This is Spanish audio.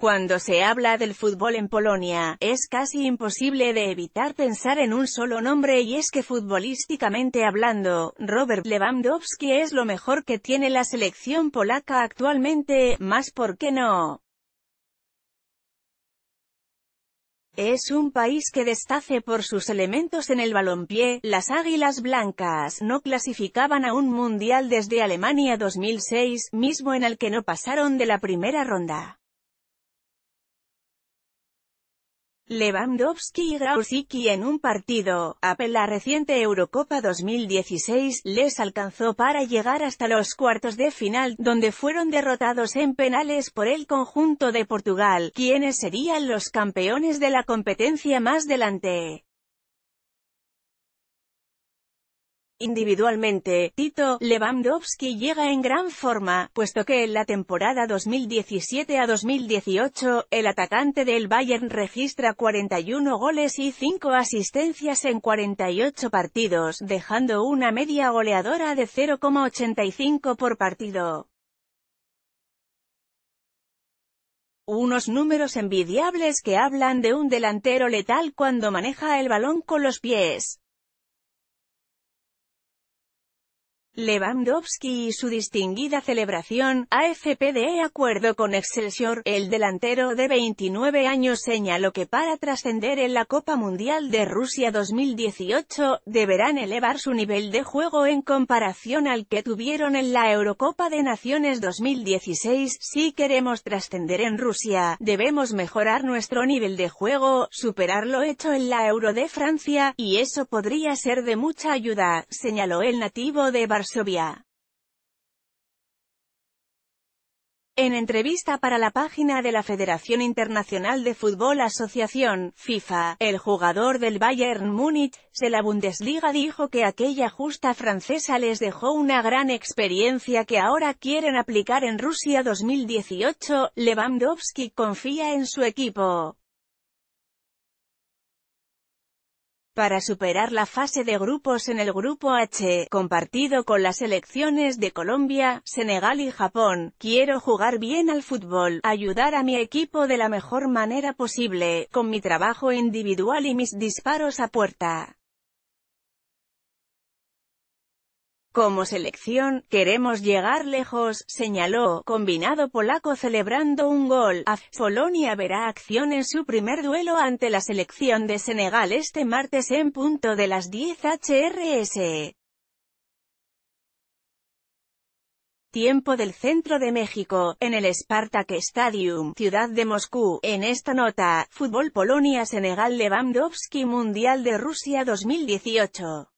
Cuando se habla del fútbol en Polonia, es casi imposible de evitar pensar en un solo nombre y es que futbolísticamente hablando, Robert Lewandowski es lo mejor que tiene la selección polaca actualmente, más por qué no. Es un país que destace por sus elementos en el balompié, las Águilas Blancas no clasificaban a un Mundial desde Alemania 2006, mismo en el que no pasaron de la primera ronda. Lewandowski y Grausicki en un partido. a la reciente Eurocopa 2016 les alcanzó para llegar hasta los cuartos de final, donde fueron derrotados en penales por el conjunto de Portugal, quienes serían los campeones de la competencia más delante. Individualmente, Tito Lewandowski llega en gran forma, puesto que en la temporada 2017 a 2018, el atacante del Bayern registra 41 goles y 5 asistencias en 48 partidos, dejando una media goleadora de 0,85 por partido. unos números envidiables que hablan de un delantero letal cuando maneja el balón con los pies. Lewandowski y su distinguida celebración, AFP de acuerdo con Excelsior, el delantero de 29 años señaló que para trascender en la Copa Mundial de Rusia 2018, deberán elevar su nivel de juego en comparación al que tuvieron en la Eurocopa de Naciones 2016, si queremos trascender en Rusia, debemos mejorar nuestro nivel de juego, superar lo hecho en la Euro de Francia, y eso podría ser de mucha ayuda, señaló el nativo de Barcelona. En entrevista para la página de la Federación Internacional de Fútbol Asociación, FIFA, el jugador del Bayern Múnich, de la Bundesliga dijo que aquella justa francesa les dejó una gran experiencia que ahora quieren aplicar en Rusia 2018. Lewandowski confía en su equipo. para superar la fase de grupos en el Grupo H, compartido con las selecciones de Colombia, Senegal y Japón. Quiero jugar bien al fútbol, ayudar a mi equipo de la mejor manera posible, con mi trabajo individual y mis disparos a puerta. Como selección, queremos llegar lejos, señaló, combinado polaco celebrando un gol. Polonia verá acción en su primer duelo ante la selección de Senegal este martes en punto de las 10 HRS. tiempo del centro de México, en el Spartak Stadium, ciudad de Moscú. En esta nota, fútbol Polonia-Senegal Lewandowski Mundial de Rusia 2018.